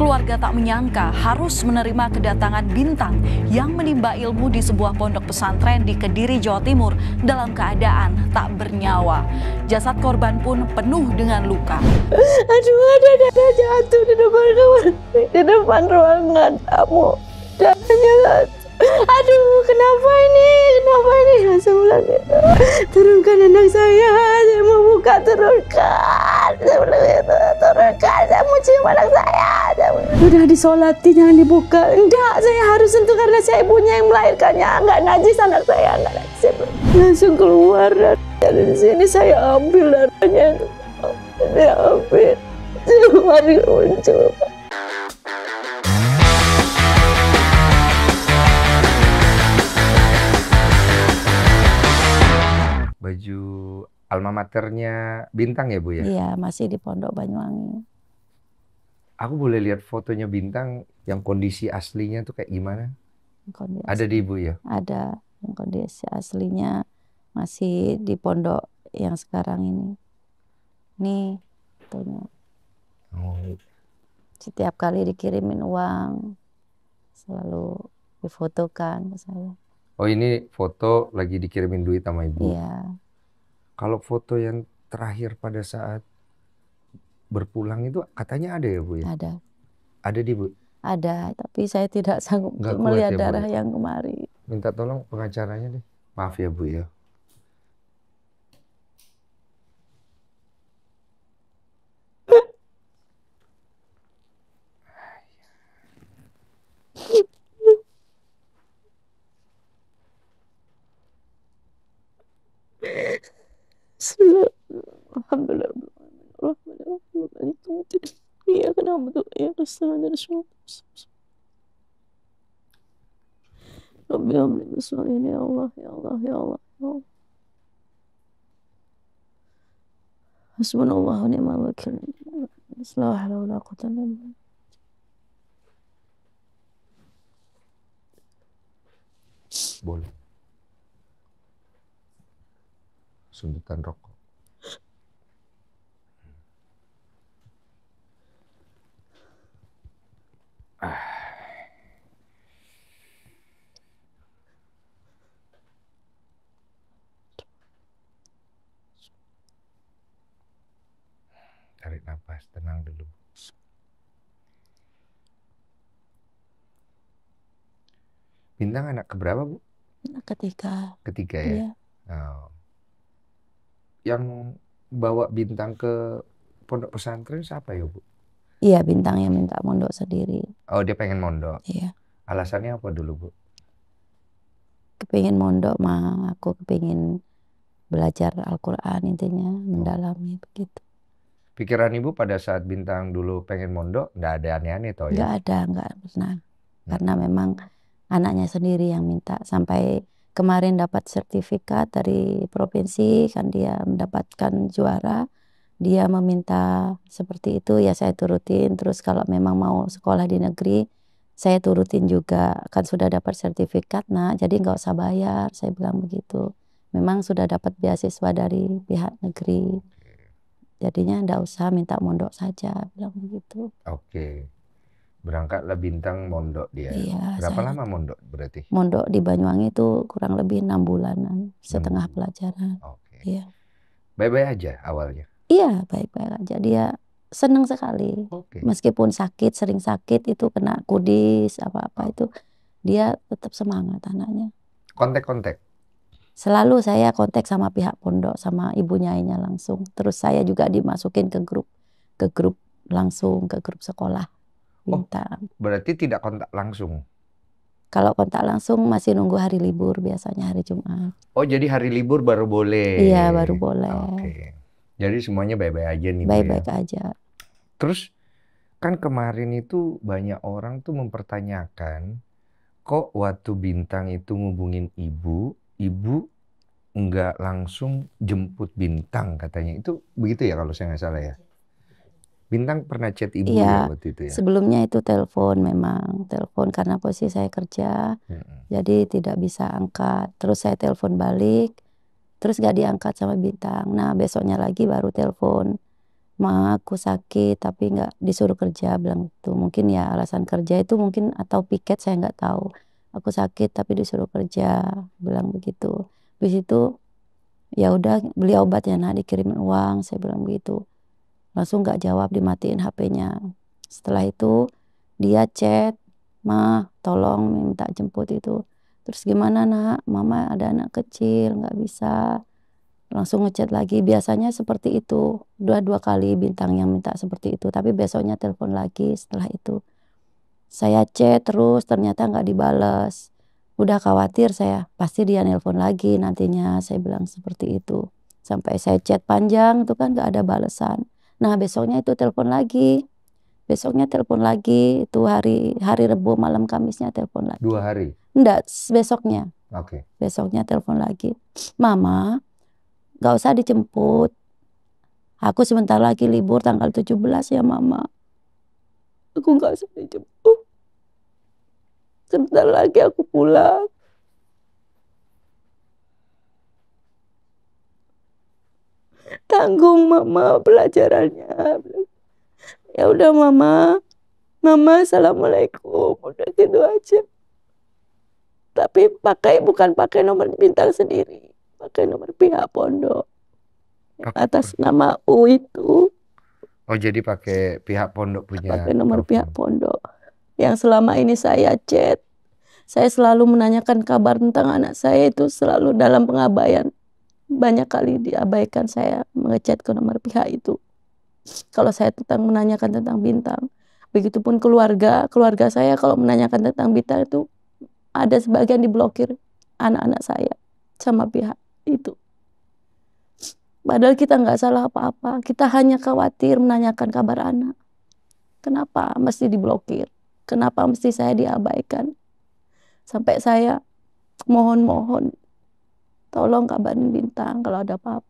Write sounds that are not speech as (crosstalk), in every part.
keluarga tak menyangka harus menerima kedatangan bintang yang menimba ilmu di sebuah pondok pesantren di Kediri, Jawa Timur dalam keadaan tak bernyawa. Jasad korban pun penuh dengan luka. Aduh, ada dada jatuh di depan kamar, di depan ruangan kamu. Dadanya aduh kenapa ini kenapa ini langsung ulang ya. turunkan anak saya saya mau buka turunkan saya turunkan saya mau cium anak saya udah disolati jangan dibuka enggak saya harus sentuh karena saya ibunya yang melahirkannya enggak najis anak saya enggak najis langsung keluar dari sini saya ambil darahnya saya ambil cuma muncul baju alma maternya Bintang ya Bu ya? Iya, masih di Pondok Banyuwangi. Aku boleh lihat fotonya Bintang yang kondisi aslinya tuh kayak gimana? Kondisi ada di Ibu ya? Ada, yang kondisi aslinya masih di pondok yang sekarang ini. Nih, fotonya. Oh. Setiap kali dikirimin uang, selalu difotokan ke saya oh ini foto lagi dikirimin duit sama ibu. Iya. Kalau foto yang terakhir pada saat berpulang itu katanya ada ya bu ya? Ada. Ada di bu? Ada, tapi saya tidak sanggup Nggak melihat ya, darah bu. Ya? yang kemari. Minta tolong pengacaranya deh. Maaf ya bu ya, السمع للشوق ربي أمري مسؤولين يا الله يا الله يا الله يا الله حسبنا الله ونعم الوكيل لا حول ولا قوة إلا بالله boleh suntikan rokok Bintang anak keberapa Bu? Anak ketiga. Ketiga ya. Iya. Oh. Yang bawa Bintang ke pondok pesantren siapa ya Bu? Iya Bintang yang minta mondok sendiri. Oh dia pengen mondok. Iya. Alasannya apa dulu Bu? Kepengen mondok ma aku kepengen belajar Al-Quran intinya oh. mendalami begitu pikiran ibu pada saat bintang dulu pengen mondok nggak ada aneh-aneh toh ya? Nggak ada, nggak pernah. Hmm. Karena memang anaknya sendiri yang minta sampai kemarin dapat sertifikat dari provinsi kan dia mendapatkan juara dia meminta seperti itu ya saya turutin terus kalau memang mau sekolah di negeri saya turutin juga kan sudah dapat sertifikat nah jadi nggak usah bayar saya bilang begitu memang sudah dapat beasiswa dari pihak negeri jadinya nggak usah minta mondok saja bilang begitu oke okay berangkatlah bintang mondok dia. Iya, Berapa saya, lama mondok berarti? Mondok di Banyuwangi itu kurang lebih enam bulanan, setengah hmm. pelajaran. Oke. Okay. Iya. Baik-baik aja awalnya. Iya, baik-baik aja. Dia senang sekali. Okay. Meskipun sakit, sering sakit itu kena kudis apa-apa oh. itu, dia tetap semangat anaknya. Kontak-kontak. Selalu saya kontak sama pihak pondok sama ibunya nyainya langsung. Terus saya juga dimasukin ke grup ke grup langsung ke grup sekolah Oh, minta. Oh, berarti tidak kontak langsung? Kalau kontak langsung masih nunggu hari libur biasanya hari Jumat. Oh jadi hari libur baru boleh? Iya baru boleh. Oke. Jadi semuanya baik-baik aja nih. Baik-baik ya? aja. Terus kan kemarin itu banyak orang tuh mempertanyakan kok waktu bintang itu ngubungin ibu, ibu nggak langsung jemput bintang katanya itu begitu ya kalau saya nggak salah ya? Bintang pernah chat ibu iya, ya, waktu itu ya. Sebelumnya itu telepon memang, telepon karena posisi saya kerja. Hmm. Jadi tidak bisa angkat. Terus saya telepon balik. Terus gak diangkat sama Bintang. Nah, besoknya lagi baru telepon. Ma, aku sakit tapi gak disuruh kerja bilang tuh gitu. Mungkin ya alasan kerja itu mungkin atau piket saya gak tahu. Aku sakit tapi disuruh kerja bilang begitu. Habis itu ya udah beli obat ya nah kirim uang saya bilang begitu langsung nggak jawab dimatiin HP-nya setelah itu dia chat ma tolong minta jemput itu terus gimana nak mama ada anak kecil nggak bisa langsung ngechat lagi biasanya seperti itu dua dua kali bintang yang minta seperti itu tapi besoknya telepon lagi setelah itu saya chat terus ternyata nggak dibales udah khawatir saya pasti dia nelpon lagi nantinya saya bilang seperti itu sampai saya chat panjang itu kan gak ada balasan. Nah besoknya itu telepon lagi, besoknya telepon lagi itu hari hari Rebo malam Kamisnya telepon lagi. Dua hari? Enggak, besoknya. Oke. Okay. Besoknya telepon lagi, Mama, gak usah dijemput. Aku sebentar lagi libur tanggal 17 ya Mama. Aku gak usah dijemput. Sebentar lagi aku pulang. tanggung mama pelajarannya ya udah mama mama assalamualaikum udah gitu aja tapi pakai bukan pakai nomor bintang sendiri pakai nomor pihak pondok atas nama U itu oh jadi pakai pihak pondok punya pakai nomor pihak pondok yang selama ini saya chat saya selalu menanyakan kabar tentang anak saya itu selalu dalam pengabaian banyak kali diabaikan saya mengecat ke nomor pihak itu. Kalau saya tentang menanyakan tentang bintang, begitupun keluarga, keluarga saya kalau menanyakan tentang bintang itu ada sebagian diblokir anak-anak saya sama pihak itu. Padahal kita nggak salah apa-apa. Kita hanya khawatir menanyakan kabar anak. Kenapa mesti diblokir? Kenapa mesti saya diabaikan? Sampai saya mohon-mohon tolong kabarin bintang kalau ada apa-apa.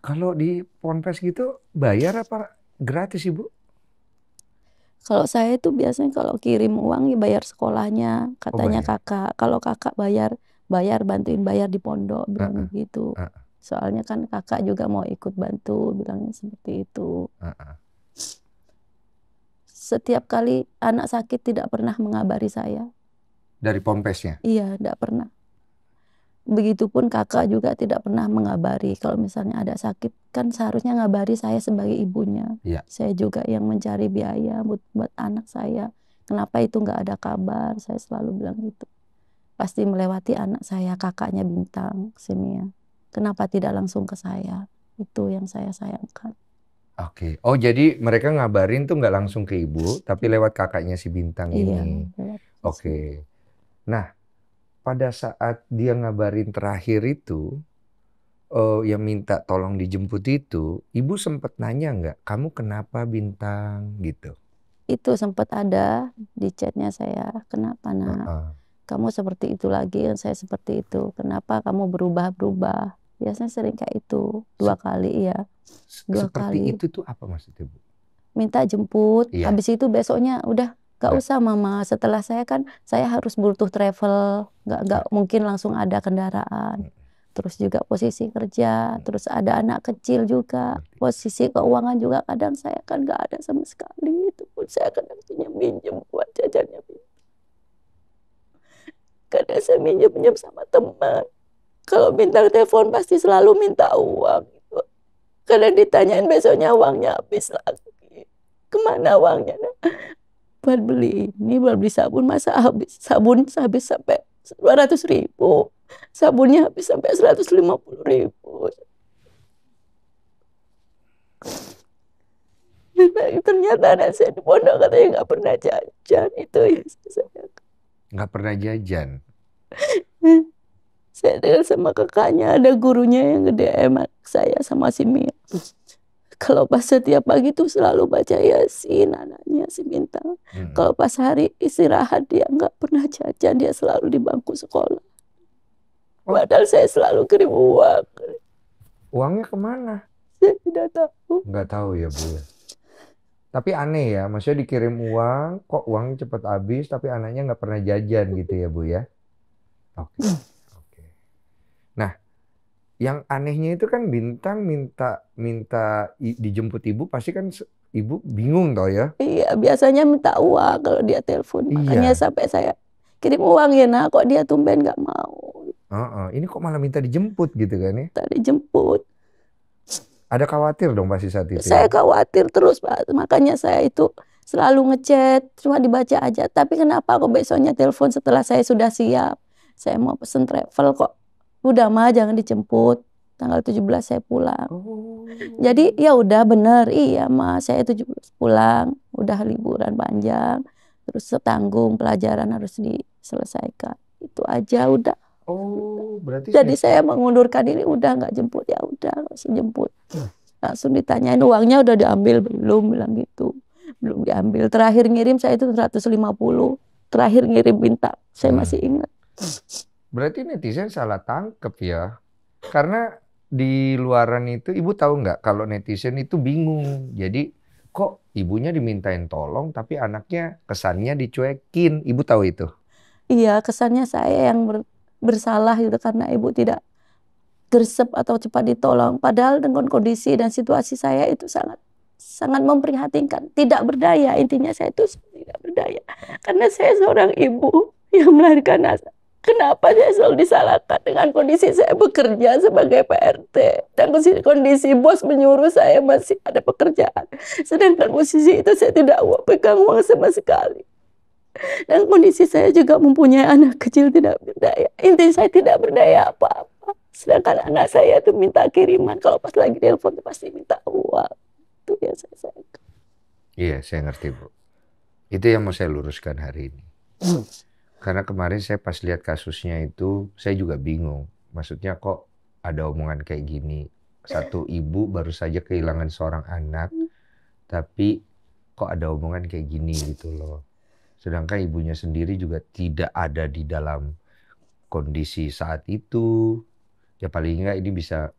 Kalau di Ponpes gitu bayar apa gratis ibu? Kalau saya itu biasanya kalau kirim uang ya bayar sekolahnya, oh, katanya oh, kakak. Kalau kakak bayar, bayar bantuin bayar di pondok, bilang uh -uh. gitu. Uh -uh. Soalnya kan kakak juga mau ikut bantu, bilangnya seperti itu. Uh -uh. Setiap kali anak sakit tidak pernah mengabari saya. Dari ponpesnya? Iya, tidak pernah begitupun kakak juga tidak pernah mengabari kalau misalnya ada sakit kan seharusnya ngabari saya sebagai ibunya. Ya. Saya juga yang mencari biaya buat, buat anak saya. Kenapa itu nggak ada kabar? Saya selalu bilang gitu. Pasti melewati anak saya kakaknya bintang sini ya. Kenapa tidak langsung ke saya? Itu yang saya sayangkan. Oke. Okay. Oh jadi mereka ngabarin tuh nggak langsung ke ibu, tapi lewat kakaknya si Bintang iya, Oke. Okay. Nah pada saat dia ngabarin terakhir itu uh, yang minta tolong dijemput itu, ibu sempat nanya nggak, kamu kenapa bintang gitu? Itu sempat ada di chatnya saya, kenapa nak? Uh -uh. Kamu seperti itu lagi, dan saya seperti itu. Kenapa kamu berubah-berubah? Biasanya sering kayak itu dua Se kali ya. Dua seperti kali. itu tuh apa maksudnya bu? Minta jemput, iya. habis itu besoknya udah Gak ya. usah mama, setelah saya kan saya harus butuh travel, gak, gak ya. mungkin langsung ada kendaraan. Hmm. Terus juga posisi kerja, hmm. terus ada anak kecil juga, posisi keuangan juga kadang saya kan gak ada sama sekali. Itu pun saya kadang punya minjem buat jajannya. Kadang saya minjem-minjem sama teman. Kalau minta telepon pasti selalu minta uang. Gitu. Kadang ditanyain besoknya uangnya habis lagi. Kemana uangnya? buat beli ini buat beli sabun masa habis sabun habis sampai 200 ribu sabunnya habis sampai seratus lima puluh ribu ternyata anak saya di pondok katanya nggak pernah jajan itu ya saya nggak pernah jajan saya dengar sama kakaknya ada gurunya yang gede emak saya sama si Mia kalau pas setiap pagi tuh selalu baca Yasin anaknya si Bintang. Hmm. Kalau pas hari istirahat dia nggak pernah jajan, dia selalu di bangku sekolah. Oh. Padahal saya selalu kirim uang. Uangnya kemana? Saya tidak tahu. Nggak tahu ya Bu. Ya. Tapi aneh ya, maksudnya dikirim uang, kok uang cepat habis, tapi anaknya nggak pernah jajan gitu ya Bu ya? Oke. Okay yang anehnya itu kan bintang minta minta i, dijemput ibu pasti kan ibu bingung tau ya iya biasanya minta uang kalau dia telepon iya. makanya sampai saya kirim uang ya nah kok dia tumben nggak mau uh -uh. ini kok malah minta dijemput gitu kan ya tadi jemput ada khawatir dong pasti saat itu ya? saya khawatir terus pak makanya saya itu selalu ngechat cuma dibaca aja tapi kenapa kok besoknya telepon setelah saya sudah siap saya mau pesen travel kok udah mah jangan dijemput tanggal 17 saya pulang. Oh. Jadi ya udah bener, iya mah saya 17 pulang, udah liburan panjang, terus setanggung pelajaran harus diselesaikan. Itu aja udah. Oh, berarti Jadi saya, saya mengundurkan diri udah nggak jemput ya udah langsung jemput. Hmm. Langsung ditanyain uangnya udah diambil belum bilang gitu. Belum diambil. Terakhir ngirim saya itu 150. Terakhir ngirim minta Saya hmm. masih ingat. Hmm Berarti netizen salah tangkep ya. Karena di luaran itu ibu tahu nggak kalau netizen itu bingung. Jadi kok ibunya dimintain tolong tapi anaknya kesannya dicuekin. Ibu tahu itu? Iya, kesannya saya yang ber, bersalah gitu karena ibu tidak gersep atau cepat ditolong. Padahal dengan kondisi dan situasi saya itu sangat sangat memprihatinkan, tidak berdaya. Intinya saya itu tidak berdaya karena saya seorang ibu yang melahirkan anak Kenapa saya selalu disalahkan dengan kondisi saya bekerja sebagai PRT. Dan kondisi, kondisi bos menyuruh saya masih ada pekerjaan. Sedangkan posisi itu saya tidak pegang uang sama sekali. Dan kondisi saya juga mempunyai anak kecil tidak berdaya. Intinya saya tidak berdaya apa-apa. Sedangkan anak saya itu minta kiriman. Kalau pas lagi telepon pasti minta uang. Itu yang saya sayang. Iya, saya ngerti Bu. Itu yang mau saya luruskan hari ini. Hmm. Karena kemarin saya pas lihat kasusnya itu, saya juga bingung. Maksudnya kok ada omongan kayak gini. Satu (laughs) ibu baru saja kehilangan seorang anak, hmm. tapi kok ada omongan kayak gini gitu loh. Sedangkan ibunya sendiri juga tidak ada di dalam kondisi saat itu. Ya paling enggak ini bisa,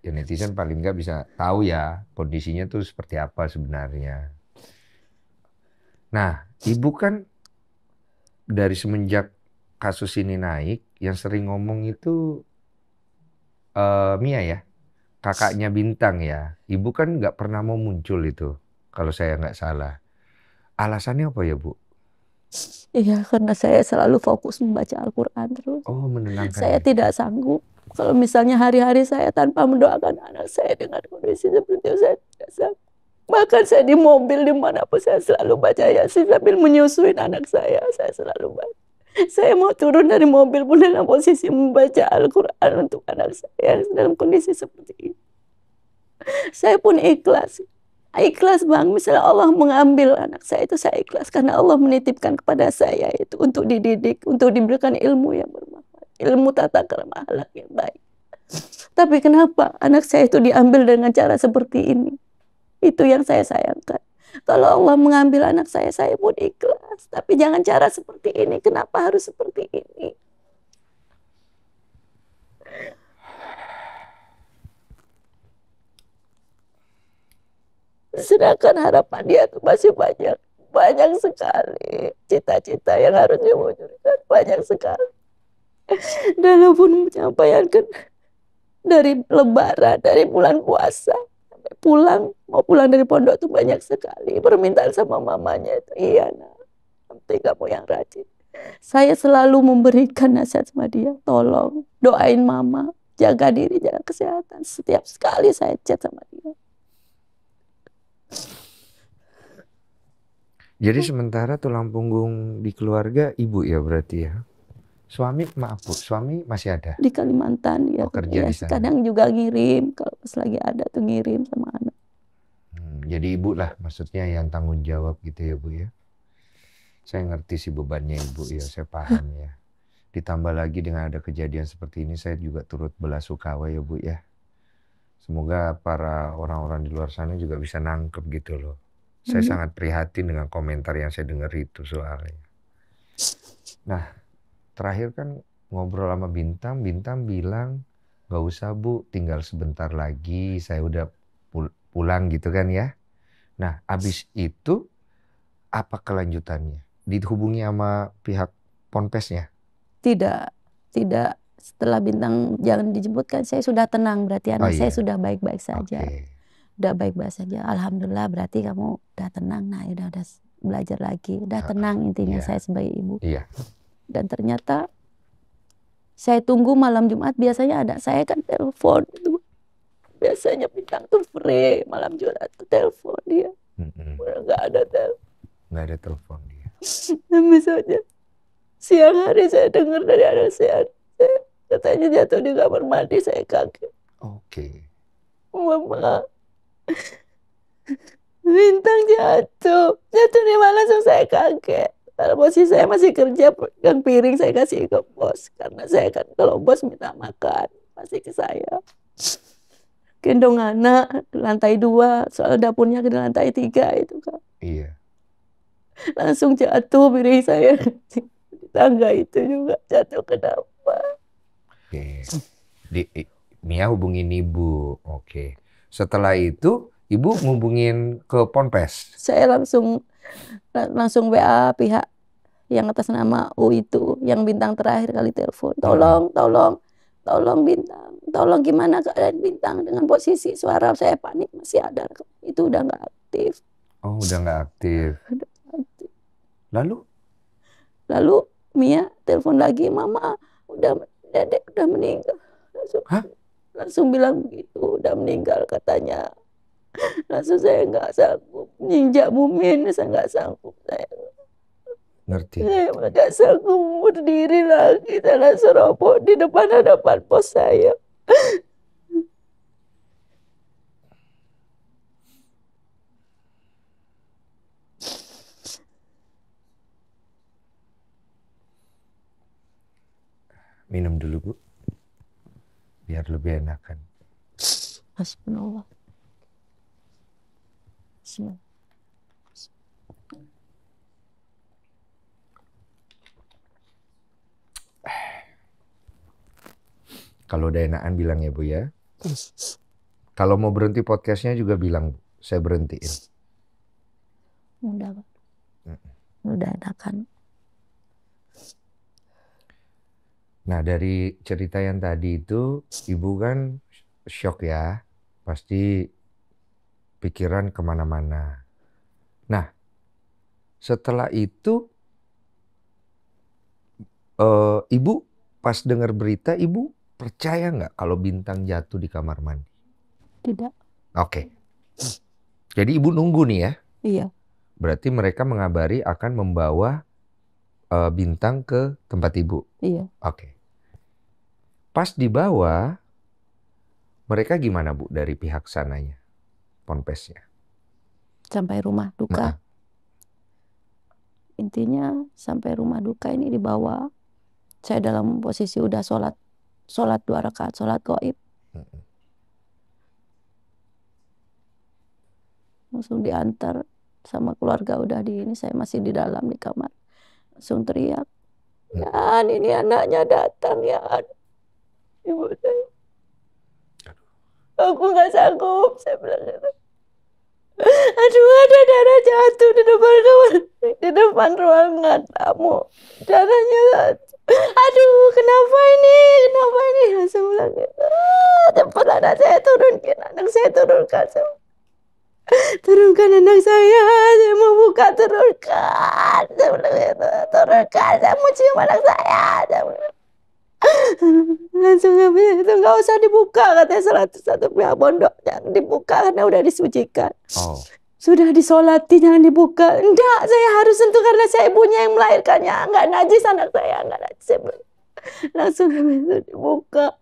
ya netizen paling enggak bisa tahu ya kondisinya tuh seperti apa sebenarnya. Nah, ibu kan dari semenjak kasus ini naik, yang sering ngomong itu uh, Mia ya, kakaknya Bintang ya. Ibu kan nggak pernah mau muncul itu, kalau saya nggak salah. Alasannya apa ya Bu? Iya, karena saya selalu fokus membaca Al-Quran terus. Oh, menenangkan. Saya ya. tidak sanggup. Kalau misalnya hari-hari saya tanpa mendoakan anak saya dengan kondisi seperti itu, saya tidak sanggup. Bahkan saya di mobil dimanapun saya selalu baca Yasin sambil menyusuin anak saya. Saya selalu baca. Saya mau turun dari mobil pun dalam posisi membaca Al-Quran untuk anak saya dalam kondisi seperti ini. Saya pun ikhlas. Ikhlas bang, misalnya Allah mengambil anak saya itu saya ikhlas karena Allah menitipkan kepada saya itu untuk dididik, untuk diberikan ilmu yang bermanfaat, ilmu tata kerama yang baik. Tapi kenapa anak saya itu diambil dengan cara seperti ini? Itu yang saya sayangkan. Kalau Allah mengambil anak saya, saya pun ikhlas. Tapi jangan cara seperti ini. Kenapa harus seperti ini? Sedangkan harapan dia itu masih banyak. Banyak sekali. Cita-cita yang harus diwujudkan banyak sekali. Dan pun penyampaian dari lebaran, dari bulan puasa pulang mau pulang dari pondok tuh banyak sekali permintaan sama mamanya itu iya nak nanti kamu yang rajin saya selalu memberikan nasihat sama dia tolong doain mama jaga diri jaga kesehatan setiap sekali saya chat sama dia jadi sementara tulang punggung di keluarga ibu ya berarti ya Suami maaf bu, suami masih ada di Kalimantan ya. Oh, ya, di sana. Kadang juga ngirim kalau pas lagi ada tuh ngirim sama anak. Hmm, jadi ibu lah maksudnya yang tanggung jawab gitu ya bu ya. Saya ngerti sih bebannya ibu ya, (laughs) saya paham ya. Ditambah lagi dengan ada kejadian seperti ini, saya juga turut belasukawa ya bu ya. Semoga para orang-orang di luar sana juga bisa nangkep gitu loh. Saya hmm. sangat prihatin dengan komentar yang saya dengar itu soalnya. Nah, terakhir kan ngobrol sama Bintang, Bintang bilang gak usah bu, tinggal sebentar lagi, saya udah pulang gitu kan ya. Nah, abis itu apa kelanjutannya? Dihubungi sama pihak ponpesnya? Tidak, tidak. Setelah bintang jangan dijemputkan, saya sudah tenang berarti anak ya. oh, iya. saya sudah baik-baik saja. Okay. Udah baik-baik saja. Alhamdulillah berarti kamu udah tenang. Nah, ya udah udah belajar lagi, udah tenang intinya iya. saya sebagai ibu. Iya dan ternyata saya tunggu malam Jumat biasanya ada saya kan telepon itu biasanya bintang tuh free malam Jumat tuh telepon dia mm-hmm. ada telepon nggak ada telepon dia dan (laughs) misalnya siang hari saya dengar dari anak saya katanya jatuh di kamar mandi saya kaget oke okay. mama (laughs) bintang jatuh jatuh di mana saya kaget kalau bos saya masih kerja, pegang piring saya kasih ke bos. Karena saya kan kalau bos minta makan, pasti ke saya. Gendong anak, lantai dua, soal dapurnya ke lantai tiga itu kan. Iya. Langsung jatuh piring saya di tangga itu juga jatuh ke dapur. Oke. Di, Mia hubungin ibu. Oke. Setelah itu ibu ngubungin ke Ponpes. Saya langsung langsung WA pihak yang atas nama U itu yang bintang terakhir kali telepon tolong tolong tolong bintang tolong gimana keadaan bintang dengan posisi suara saya panik masih ada itu udah nggak aktif oh udah nggak aktif. (laughs) aktif lalu lalu Mia telepon lagi mama udah dedek udah meninggal langsung Hah? langsung bilang begitu udah meninggal katanya langsung saya nggak sanggup nginjak mumin saya nggak sanggup saya ngerti saya nggak sanggup berdiri lagi saya langsung roboh di depan hadapan pos saya minum dulu bu biar lebih enakan Astagfirullah. Kalau udah enakan bilang ya Bu ya. Kalau mau berhenti podcastnya juga bilang Bu. Saya berhentiin. Udah Pak. Udah enakan. Nah dari cerita yang tadi itu Ibu kan shock ya. Pasti pikiran kemana-mana. Nah, setelah itu e, ibu pas dengar berita ibu percaya nggak kalau bintang jatuh di kamar mandi? Tidak. Oke. Jadi ibu nunggu nih ya? Iya. Berarti mereka mengabari akan membawa e, bintang ke tempat ibu. Iya. Oke. Pas dibawa mereka gimana bu dari pihak sananya? ponpesnya. Sampai rumah duka. Nah. Intinya sampai rumah duka ini dibawa. Saya dalam posisi udah sholat, sholat dua rakaat, sholat goib. Musuh Langsung diantar sama keluarga udah di ini, saya masih di dalam di kamar. Langsung teriak, Ya, ini anaknya datang, ya Ibu saya aku nggak sanggup saya bilang gitu aduh ada darah jatuh di depan kamar di depan ruangan kamu darahnya aduh kenapa ini kenapa ini saya bilang gitu ah, cepat anak saya turunkan anak saya turunkan saya turunkan anak saya saya mau buka turunkan saya bilang gitu turunkan saya mau cium anak saya saya bilang langsung ngambil itu nggak usah dibuka katanya seratus satu pihak pondok jangan dibuka karena udah disucikan. Oh. Sudah disolati jangan dibuka. Enggak, saya harus sentuh karena saya ibunya yang melahirkannya. Enggak najis anak saya, enggak najis. Langsung itu dibuka.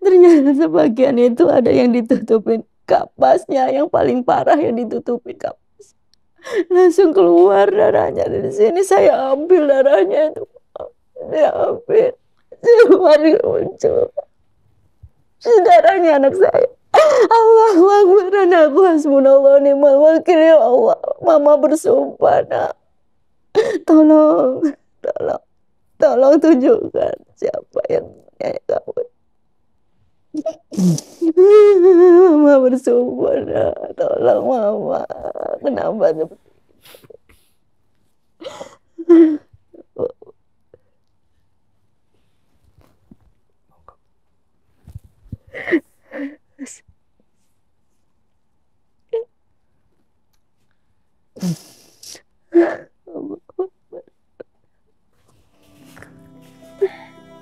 Ternyata sebagian itu ada yang ditutupin kapasnya, yang paling parah yang ditutupin kapas. Langsung keluar darahnya dari sini, saya ambil darahnya itu. Saya ambil. Siluman muncul. Saudaranya anak saya. Allah wakbar anakku hasbunallah ni'mal wakil ya Allah. Mama bersumpah nak. Tolong, tolong, tolong tunjukkan siapa yang menyayang kamu. mama bersumpah nak. Tolong mama. Kenapa seperti itu?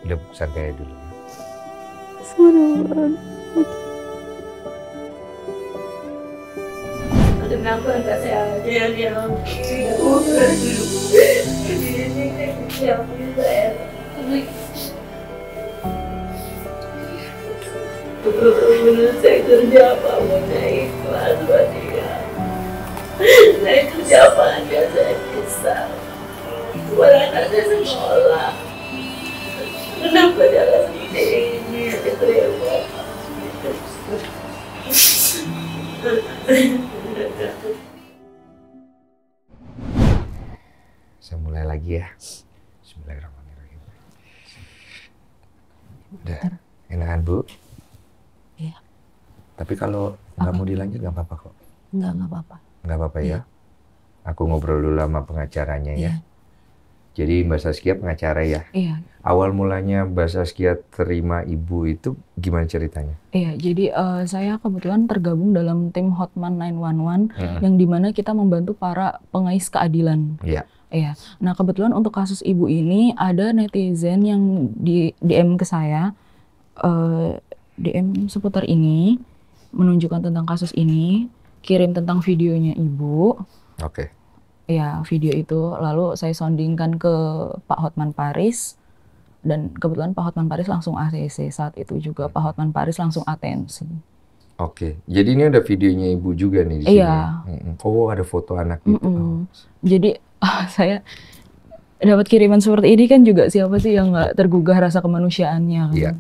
Ya, udah santai dulu. Semangat. Kenapa enggak saya aja yang udah dulu? Ini saya terus menerus saya kerja apa mau saya ikhlas buat dia saya kerja apa aja saya bisa buat anak sekolah kenapa jalan ini ini keterima saya mulai lagi ya Bismillahirrahmanirrahim udah enakan bu tapi kalau nggak mau dilanjut nggak apa-apa kok. Nggak nggak apa-apa. Nggak apa-apa ya. ya. Aku ngobrol dulu sama pengacaranya ya. ya. Jadi Mbak Saskia pengacara ya. Iya. Awal mulanya Mbak Saskia terima ibu itu gimana ceritanya? Iya, jadi uh, saya kebetulan tergabung dalam tim Hotman 911 hmm. yang dimana kita membantu para pengais keadilan. Iya. Iya. Nah kebetulan untuk kasus ibu ini ada netizen yang di DM ke saya uh, eh, DM seputar ini menunjukkan tentang kasus ini, kirim tentang videonya ibu. Oke. Okay. Ya, video itu lalu saya soundingkan ke Pak Hotman Paris dan kebetulan Pak Hotman Paris langsung ACC saat itu juga Pak Hotman Paris langsung atensi. Oke, jadi ini ada videonya ibu juga nih di sini. Iya. Oh, ada foto anak itu. Mm -mm. Oh. Jadi oh, (laughs) saya dapat kiriman seperti ini kan juga siapa sih yang nggak tergugah rasa kemanusiaannya kan? Iya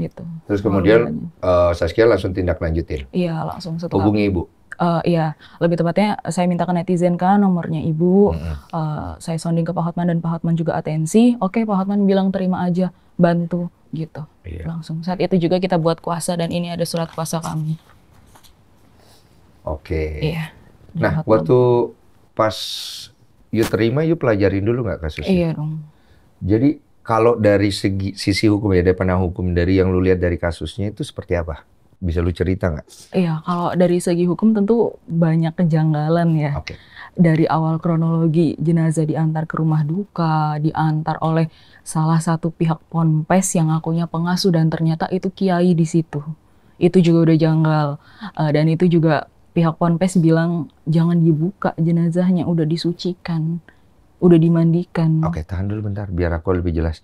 gitu. Terus kemudian uh, Saskia langsung tindak lanjutin. Iya, langsung setelah hubungi ibu. Uh, iya, lebih tepatnya saya minta ke netizen kan nomornya ibu. Mm -hmm. uh, saya sounding ke Pak Hotman dan Pak Hotman juga atensi. Oke, okay, Pak Hotman bilang terima aja, bantu gitu. Iya. Langsung saat itu juga kita buat kuasa dan ini ada surat kuasa kami. Oke. Okay. Iya. Nah, Hotman. waktu pas you terima, you pelajarin dulu nggak kasusnya? Iya dong. Jadi kalau dari segi sisi hukum ya dari pandang hukum dari yang lu lihat dari kasusnya itu seperti apa? Bisa lu cerita nggak? Iya, kalau dari segi hukum tentu banyak kejanggalan ya. Okay. Dari awal kronologi jenazah diantar ke rumah duka, diantar oleh salah satu pihak ponpes yang akunya pengasuh dan ternyata itu kiai di situ. Itu juga udah janggal eh, dan itu juga pihak ponpes bilang jangan dibuka jenazahnya udah disucikan udah dimandikan. Oke, tahan dulu bentar biar aku lebih jelas.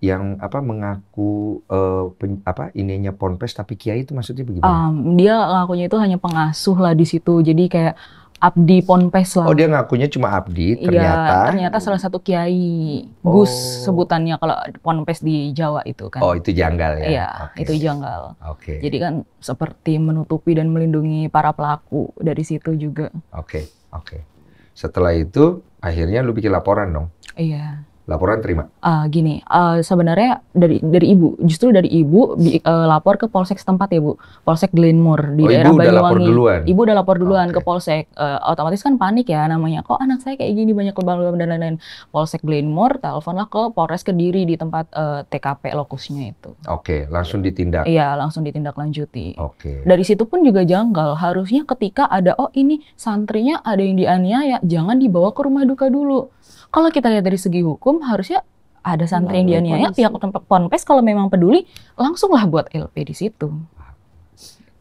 Yang apa mengaku uh, pen, apa ininya ponpes tapi kiai itu maksudnya bagaimana? Um, dia ngakunya itu hanya pengasuh lah di situ. Jadi kayak abdi ponpes lah. Oh, dia ngakunya cuma abdi iya, ternyata. Iya, ternyata salah satu kiai. Oh. Gus sebutannya kalau ponpes di Jawa itu kan. Oh, itu janggal ya. Iya, okay. itu janggal. Oke. Okay. Jadi kan seperti menutupi dan melindungi para pelaku dari situ juga. Oke, okay. oke. Okay. Setelah itu akhirnya lu bikin laporan dong. Iya laporan terima? Uh, gini, uh, sebenarnya dari dari ibu, justru dari ibu bi, uh, lapor ke polsek setempat ya bu, polsek Glenmore di oh, daerah ibu Banyuwangi. Udah lapor duluan. Ibu udah lapor duluan okay. ke polsek, uh, otomatis kan panik ya namanya. Kok anak saya kayak gini banyak lubang lubang dan lain-lain. Polsek Glenmore, teleponlah ke Polres Kediri di tempat uh, eh, TKP lokusnya itu. Oke, okay, langsung ditindak. Iya, langsung ditindak lanjuti. Oke. Okay. Dari situ pun juga janggal. Harusnya ketika ada oh ini santrinya ada yang dianiaya, jangan dibawa ke rumah duka dulu kalau kita lihat dari segi hukum, harusnya ada santri yang nah, dianiaya, pihak ponpes kalau memang peduli, langsunglah buat LP di situ.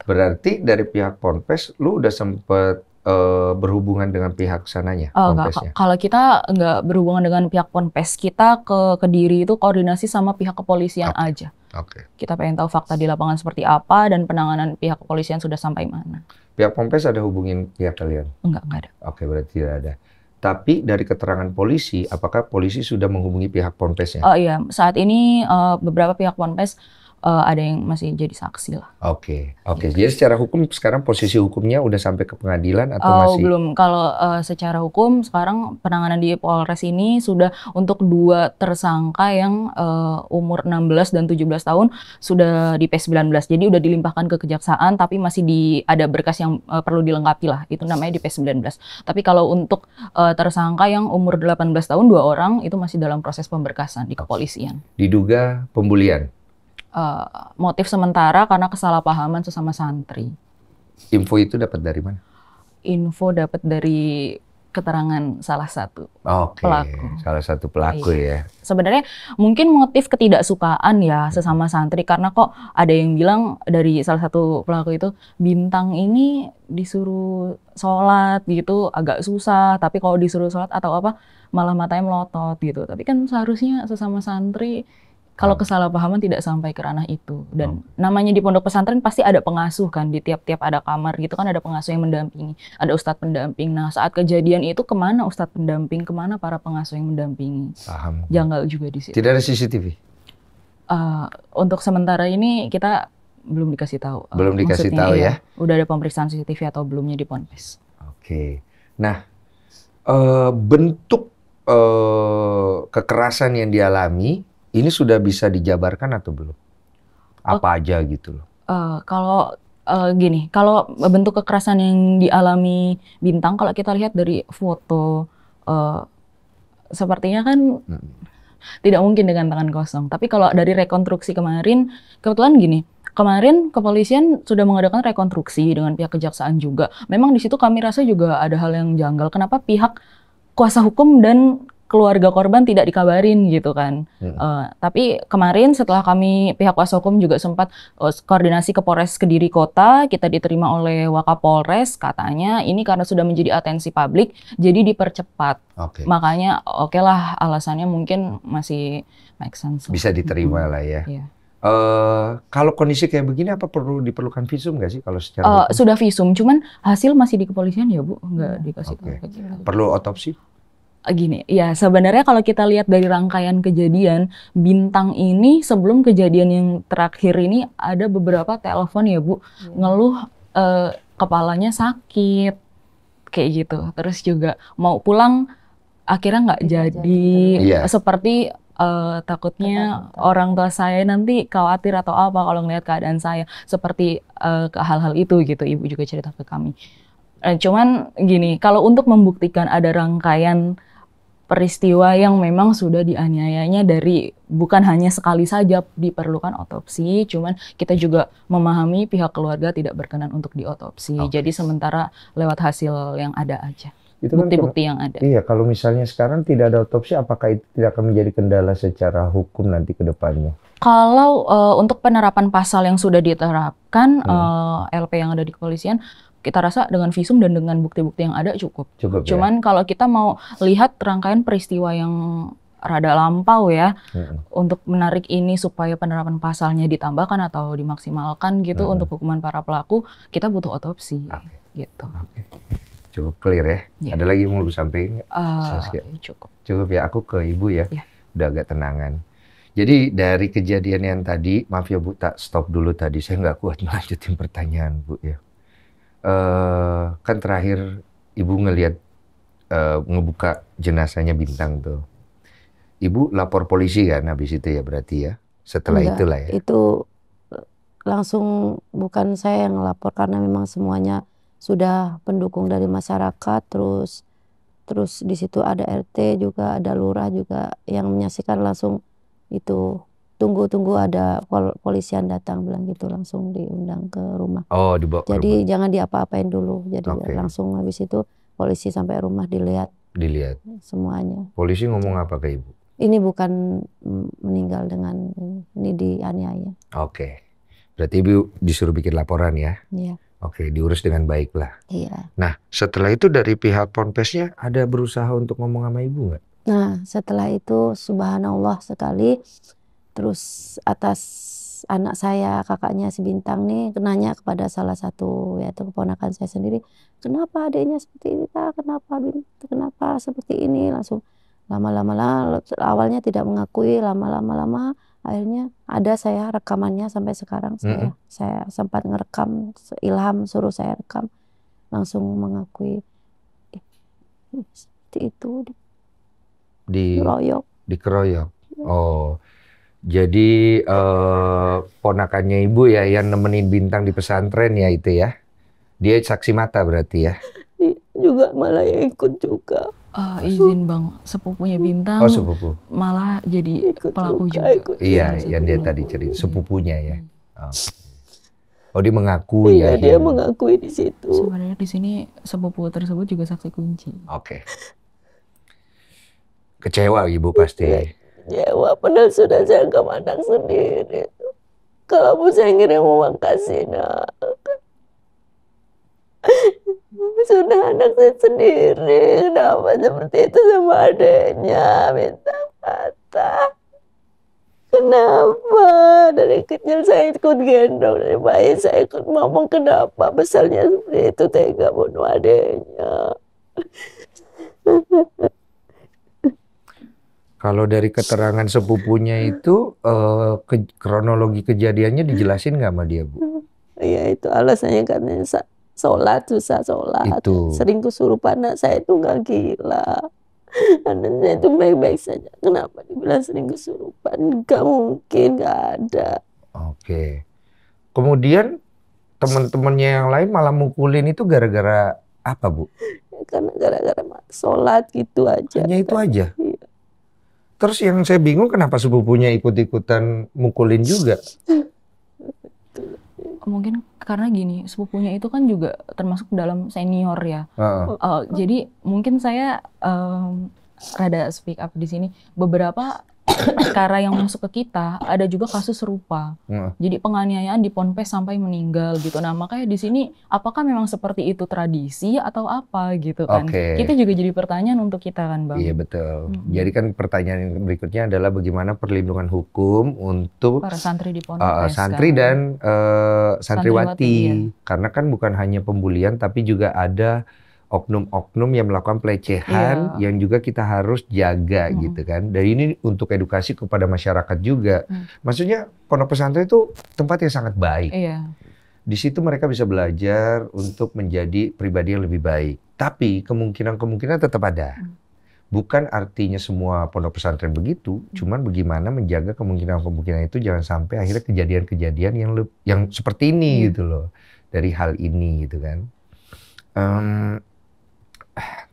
Berarti dari pihak ponpes, lu udah sempet eh, berhubungan dengan pihak sananya? Oh, eh, enggak. Kalau kita nggak berhubungan dengan pihak ponpes, kita ke kediri itu koordinasi sama pihak kepolisian okay. aja. Oke. Okay. Kita pengen tahu fakta di lapangan seperti apa dan penanganan pihak kepolisian sudah sampai mana. Pihak ponpes ada hubungin pihak kalian? Enggak, enggak ada. Oke, okay, berarti tidak ada. Tapi dari keterangan polisi, apakah polisi sudah menghubungi pihak Ponpesnya? Oh iya, saat ini uh, beberapa pihak Ponpes uh, ada yang masih jadi saksi lah. Oke, okay, oke. Okay. Gitu. Jadi secara hukum sekarang posisi hukumnya udah sampai ke pengadilan atau uh, masih? Belum. Kalau uh, secara hukum sekarang penanganan di Polres ini sudah untuk dua tersangka yang uh, umur 16 dan 17 tahun sudah di P19. Jadi udah dilimpahkan ke kejaksaan tapi masih di ada berkas yang uh, perlu dilengkapi lah. Itu namanya di P19. Tapi kalau untuk uh, tersangka yang umur 18 tahun dua orang itu masih dalam proses pemberkasan di kepolisian. Diduga pembulian Eh, motif sementara karena kesalahpahaman sesama santri. Info itu dapat dari mana? Info dapat dari keterangan salah satu okay. pelaku. Salah satu pelaku iya. ya. Sebenarnya mungkin motif ketidaksukaan ya sesama santri karena kok ada yang bilang dari salah satu pelaku itu bintang ini disuruh sholat gitu agak susah tapi kalau disuruh sholat atau apa malah matanya melotot gitu. Tapi kan seharusnya sesama santri kalau kesalahpahaman tidak sampai ke ranah itu dan hmm. namanya di pondok pesantren pasti ada pengasuh kan di tiap-tiap ada kamar gitu kan ada pengasuh yang mendampingi, ada ustadz pendamping. Nah saat kejadian itu kemana ustadz pendamping, kemana para pengasuh yang mendampingi? Paham. Janggal juga di situ. Tidak ada CCTV. Uh, eh, untuk sementara ini kita belum dikasih tahu. Eh, belum uh, dikasih tahu ya. ya. Udah ada pemeriksaan CCTV atau belumnya di Ponpes. Oke. Okay. Nah, uh, bentuk uh, kekerasan yang dialami ini sudah bisa dijabarkan atau belum? Oh. Apa oh, aja gitu loh? Uh, kalau uh, gini, kalau bentuk kekerasan yang dialami bintang, kalau kita lihat dari foto, uh, sepertinya kan hmm. tidak mungkin dengan tangan kosong. Tapi kalau dari rekonstruksi kemarin, kebetulan gini. Kemarin kepolisian sudah mengadakan rekonstruksi dengan pihak kejaksaan juga. Memang di situ kami rasa juga ada hal yang janggal. Kenapa pihak kuasa hukum dan keluarga korban tidak dikabarin gitu kan. Hmm. Uh, tapi kemarin setelah kami pihak kuasa hukum juga sempat uh, koordinasi ke Polres Kediri Kota, kita diterima oleh Wakapolres katanya ini karena sudah menjadi atensi publik jadi dipercepat. Okay. Makanya oke okay lah alasannya mungkin masih make sense. Bisa diterima lah ya. Yeah. Iya. Uh, kalau kondisi kayak begini apa perlu diperlukan visum nggak sih kalau secara uh, sudah visum cuman hasil masih di kepolisian ya bu nggak hmm. dikasih okay. perlu otopsi Eh, gini ya sebenarnya kalau kita lihat dari rangkaian kejadian bintang ini sebelum kejadian yang terakhir ini ada beberapa telepon ya bu hmm. ngeluh eh, kepalanya sakit kayak gitu terus juga mau pulang akhirnya nggak jadi yeah. seperti uh, takutnya Tentang. orang tua saya nanti khawatir atau apa kalau ngelihat keadaan saya seperti eh, hal-hal itu gitu ibu juga cerita ke kami Uh, cuman gini, kalau untuk membuktikan ada rangkaian peristiwa yang memang sudah dianiayanya dari bukan hanya sekali saja diperlukan otopsi, cuman kita juga memahami pihak keluarga tidak berkenan untuk diotopsi. Okay. Jadi sementara lewat hasil yang ada aja. Kan bukti-bukti yang ada. Iya, kalau misalnya sekarang tidak ada otopsi, apakah itu tidak akan menjadi kendala secara hukum nanti ke depannya? Kalau uh, untuk penerapan pasal yang sudah diterapkan hmm. Iya. uh, eh, LP yang ada di kepolisian, kita rasa dengan visum dan dengan bukti-bukti yang ada cukup. Cukup. Ya. Cuman ya? kalau kita mau lihat rangkaian peristiwa yang rada lampau ya hmm. untuk menarik ini supaya penerapan pasalnya ditambahkan atau dimaksimalkan gitu hmm. untuk hukuman para pelaku kita butuh otopsi okay. Ah. gitu. Okay. Cukup clear ya. Yeah. Ada lagi yang mau disampaikan? Uh, ah, cukup. Cukup ya. Aku ke ibu ya. Yeah. Udah agak tenangan. Jadi dari kejadian yang tadi, maaf ya Bu, tak stop dulu tadi. Saya nggak kuat melanjutin (laughs) pertanyaan Bu ya. Eh, kan terakhir ibu ngelihat uh, ngebuka jenazahnya bintang tuh. Ibu lapor polisi kan habis itu ya berarti ya. Setelah Enggak, itulah ya. Itu eh, langsung bukan saya yang lapor karena memang semuanya sudah pendukung dari masyarakat terus terus di situ ada RT juga ada lurah juga yang menyaksikan langsung itu tunggu-tunggu ada pol polisian datang bilang gitu langsung diundang ke rumah. Oh, di bawah. Jadi rumah. jangan diapa-apain dulu. Jadi okay. langsung habis itu polisi sampai rumah dilihat. Dilihat. Semuanya. Polisi ngomong apa ke ibu? Ini bukan meninggal dengan ini dianiaya. Oke. Okay. Berarti ibu disuruh bikin laporan ya? Iya. Oke, diurus dengan baik lah. Iya. Nah, setelah itu dari pihak ponpesnya ada berusaha untuk ngomong sama ibu nggak? Nah, setelah itu subhanallah sekali terus atas anak saya kakaknya si bintang nih kenanya kepada salah satu yaitu keponakan saya sendiri kenapa adiknya seperti ini ta kenapa kenapa seperti ini langsung lama-lama awalnya tidak mengakui lama-lama lama akhirnya ada saya rekamannya sampai sekarang saya mm -hmm. saya sempat ngerekam ilham suruh saya rekam langsung mengakui eh, seperti itu di dikeroyok ya. oh jadi eh, ponakannya ibu ya yang nemenin bintang di pesantren ya itu ya. Dia saksi mata berarti ya. Iya juga malah yang ikut juga. Uh, izin bang, sepupunya bintang. Oh sepupu. Malah jadi ikut pelaku juga. juga. Ikut iya, juga. Iya, yang dia tadi cerita sepupunya ya. Hmm. Oh. Oh dia mengakui iya, ya. Iya dia yang... mengakui di situ. Sebenarnya di sini sepupu tersebut juga saksi kunci. Oke. Okay. Kecewa ibu pasti. Ya, kecewa padahal sudah saya anggap anak sendiri kalau pun saya ngirim uang kasino sudah anak saya sendiri kenapa seperti itu sama adanya? minta patah kenapa dari kecil saya ikut gendong dari bayi saya ikut ngomong kenapa besarnya seperti itu tega bunuh adiknya (laughs) Kalau dari keterangan sepupunya itu uh, ke kronologi kejadiannya dijelasin nggak sama dia bu? Iya itu alasannya karena sa sholat susah sholat, itu. sering kesurupan. Anak saya itu nggak gila. Anak saya itu baik-baik saja. Kenapa dibilang sering kesurupan? Gak mungkin, gak ada. Oke. Kemudian teman-temannya yang lain malah mukulin itu gara-gara apa bu? Ya, karena gara-gara sholat gitu aja. Hanya itu aja. Iya. Terus yang saya bingung kenapa sepupunya ikut-ikutan mukulin juga? Mungkin karena gini, sepupunya itu kan juga termasuk dalam senior ya. Uh. Uh, jadi mungkin saya um, rada speak up di sini. Beberapa perkara yang masuk ke kita ada juga kasus serupa. Hmm. Jadi penganiayaan di Ponpes sampai meninggal gitu. Nah, makanya di sini apakah memang seperti itu tradisi atau apa gitu kan. Okay. Kita juga jadi pertanyaan untuk kita kan, Bang. Iya, betul. Hmm. Jadi kan pertanyaan berikutnya adalah bagaimana perlindungan hukum untuk para santri di Ponpes. Uh, santri kan? dan uh, santriwati, santriwati ya. karena kan bukan hanya pembulian tapi juga ada oknum-oknum yang melakukan pelecehan yeah. yang juga kita harus jaga hmm. gitu kan. Dan ini untuk edukasi kepada masyarakat juga. Hmm. Maksudnya pondok pesantren itu tempat yang sangat baik. Yeah. Di situ mereka bisa belajar untuk menjadi pribadi yang lebih baik. Tapi kemungkinan-kemungkinan tetap ada. Hmm. Bukan artinya semua pondok pesantren begitu, hmm. cuman bagaimana menjaga kemungkinan-kemungkinan itu jangan sampai akhirnya kejadian-kejadian yang yang seperti ini iya. gitu loh dari hal ini gitu kan. Um,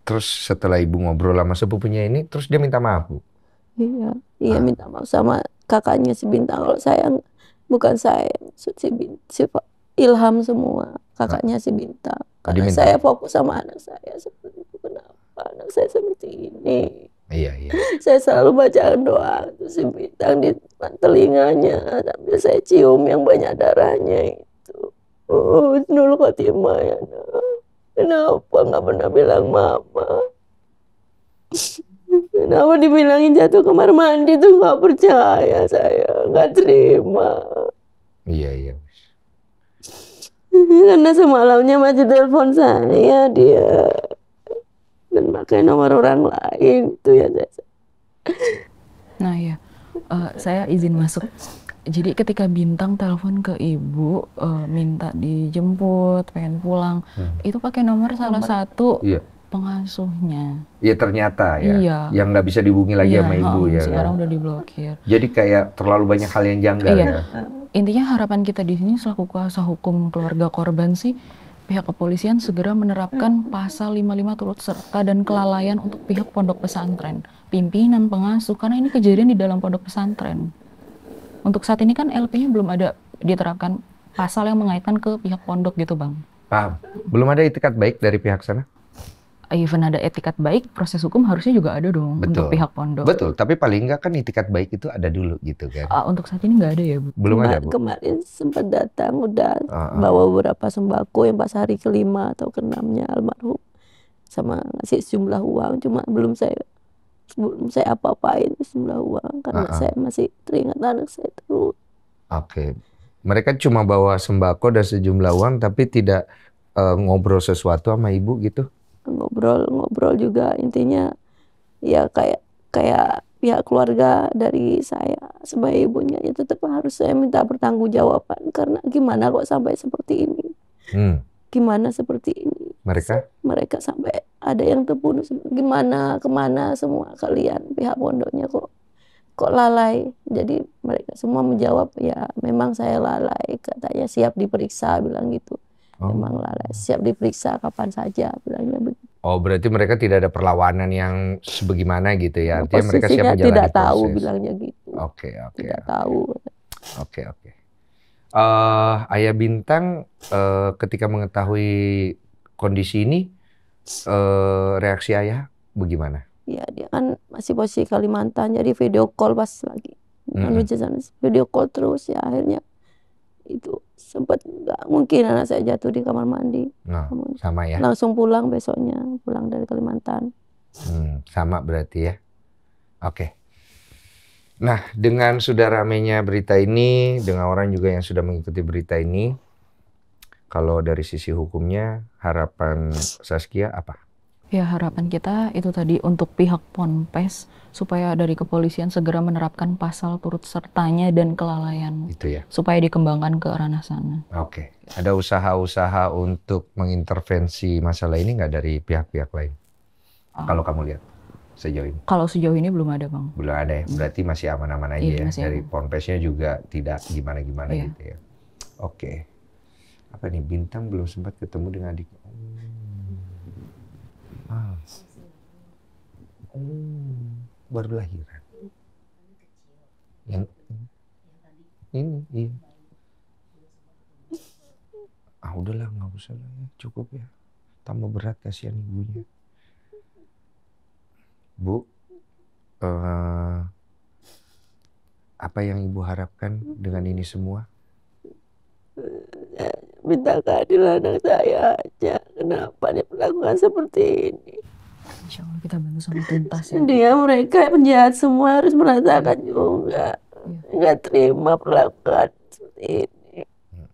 Terus setelah ibu ngobrol sama sepupunya ini, terus dia minta maaf bu? Iya, iya ah. minta maaf sama kakaknya si Bintang. Kalau saya bukan saya, si, Bintang, si Ilham semua kakaknya ah. si Bintang. Oh, Karena minta. saya fokus sama anak saya seperti itu kenapa anak saya seperti ini. Iya, iya. (laughs) Saya selalu baca doa itu si Bintang di telinganya sambil saya cium yang banyak darahnya itu. Oh, nulukatimah ya. Nah. Kenapa nggak pernah bilang mama? Kenapa dibilangin jatuh kamar mandi tuh nggak percaya saya, nggak terima. Iya iya. Karena semalamnya masih telepon saya dia dan pakai nomor orang lain tuh ya Nah ya, uh, saya izin masuk jadi ketika bintang telepon ke ibu uh, minta dijemput pengen pulang hmm. itu pakai nomor salah satu iya. pengasuhnya iya ternyata ya iya. yang nggak bisa dihubungi lagi iya, sama ibu oh, ya sekarang kan? udah diblokir jadi kayak terlalu banyak hal yang janggal iya. ya intinya harapan kita di sini selaku kuasa hukum keluarga korban sih pihak kepolisian segera menerapkan pasal 55 turut serta dan kelalaian untuk pihak pondok pesantren, pimpinan pengasuh karena ini kejadian di dalam pondok pesantren. Untuk saat ini kan LP-nya belum ada diterapkan pasal yang mengaitkan ke pihak pondok gitu, Bang. Paham. Belum ada etikat baik dari pihak sana? Even ada etikat baik, proses hukum harusnya juga ada dong Betul. untuk pihak pondok. Betul, tapi paling enggak kan etikat baik itu ada dulu gitu kan. Uh, untuk saat ini nggak ada ya, Bu. Belum Kemar ada, Bu. Kemarin sempat datang udah uh, uh. bawa beberapa sembako yang pas hari kelima atau keenamnya almarhum sama ngasih sejumlah uang cuma belum saya belum saya apa-apain Bismillah uang karena uh -uh. saya masih teringat anak saya terus. Oke, okay. mereka cuma bawa sembako dan sejumlah uang tapi tidak uh, ngobrol sesuatu sama ibu gitu? Ngobrol, ngobrol juga intinya ya kayak kayak pihak keluarga dari saya sebagai ibunya ya tetap harus saya minta pertanggungjawaban karena gimana kok sampai seperti ini? Hmm. Gimana seperti ini? Mereka? Mereka sampai ada yang terbunuh gimana kemana semua kalian pihak pondoknya kok kok lalai jadi mereka semua menjawab ya memang saya lalai katanya siap diperiksa bilang gitu oh. memang lalai siap diperiksa kapan saja bilangnya begitu oh berarti mereka tidak ada perlawanan yang sebagaimana gitu ya artinya Posisinya mereka siap menjalani tidak proses. tahu bilangnya gitu oke okay, oke okay, tidak okay. tahu oke okay, oke okay. uh, eh, ayah bintang uh, ketika mengetahui kondisi ini uh, reaksi ayah bagaimana? Iya dia kan masih posisi Kalimantan jadi video call pas lagi mm hmm. video call terus ya akhirnya itu sempat nggak mungkin anak saya jatuh di kamar mandi. Nah, sama ya. Langsung pulang besoknya pulang dari Kalimantan. Hmm, sama berarti ya. Oke. Nah, dengan sudah ramenya berita ini, dengan orang juga yang sudah mengikuti berita ini, kalau dari sisi hukumnya, harapan Saskia apa? Ya harapan kita itu tadi untuk pihak Ponpes supaya dari kepolisian segera menerapkan pasal turut sertanya dan kelalaian. Itu ya. Supaya dikembangkan ke ranah sana. Oke. Okay. Ada usaha-usaha untuk mengintervensi masalah ini nggak dari pihak-pihak lain? Oh. Kalau kamu lihat sejauh ini? Kalau sejauh ini belum ada bang. Belum ada ya. Berarti masih aman-aman aja iya, ya. Dari Ponpesnya juga tidak gimana-gimana iya. gitu ya. Oke. Okay apa nih bintang belum sempat ketemu dengan adik oh. oh baru lahiran yang ini iya ah udahlah nggak usah lah ya cukup ya tambah berat kasihan ibunya bu uh, apa yang ibu harapkan dengan ini semua minta keadilan anak saya aja. Kenapa dia melakukan seperti ini? Insya Allah kita bantu sama tuntas ya. Dia mereka penjahat semua harus merasakan juga. Enggak iya. ya. terima perlakuan seperti ini. Ya.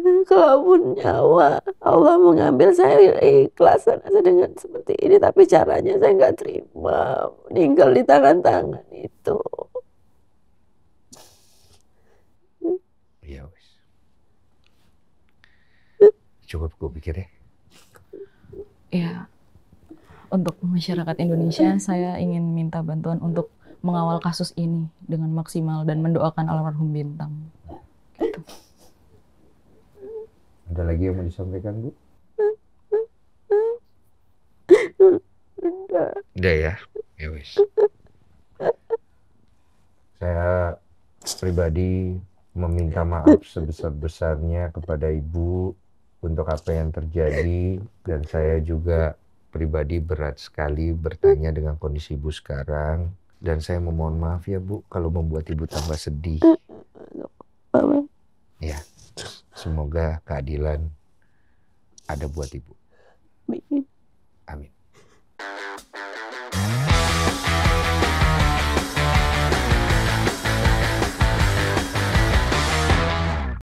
Kalaupun nyawa Allah mengambil saya ikhlas saya dengan seperti ini, tapi caranya saya nggak terima meninggal di tangan-tangan itu. cukup gue pikir ya. Ya, untuk masyarakat Indonesia saya ingin minta bantuan untuk mengawal kasus ini dengan maksimal dan mendoakan almarhum Bintang. Gitu. Ada lagi yang mau disampaikan Bu? Udah ya, ya wis. Saya pribadi meminta maaf sebesar-besarnya kepada Ibu untuk apa yang terjadi dan saya juga pribadi berat sekali bertanya dengan kondisi ibu sekarang dan saya memohon maaf ya bu kalau membuat ibu tambah sedih. Ya, semoga keadilan ada buat ibu. Iya.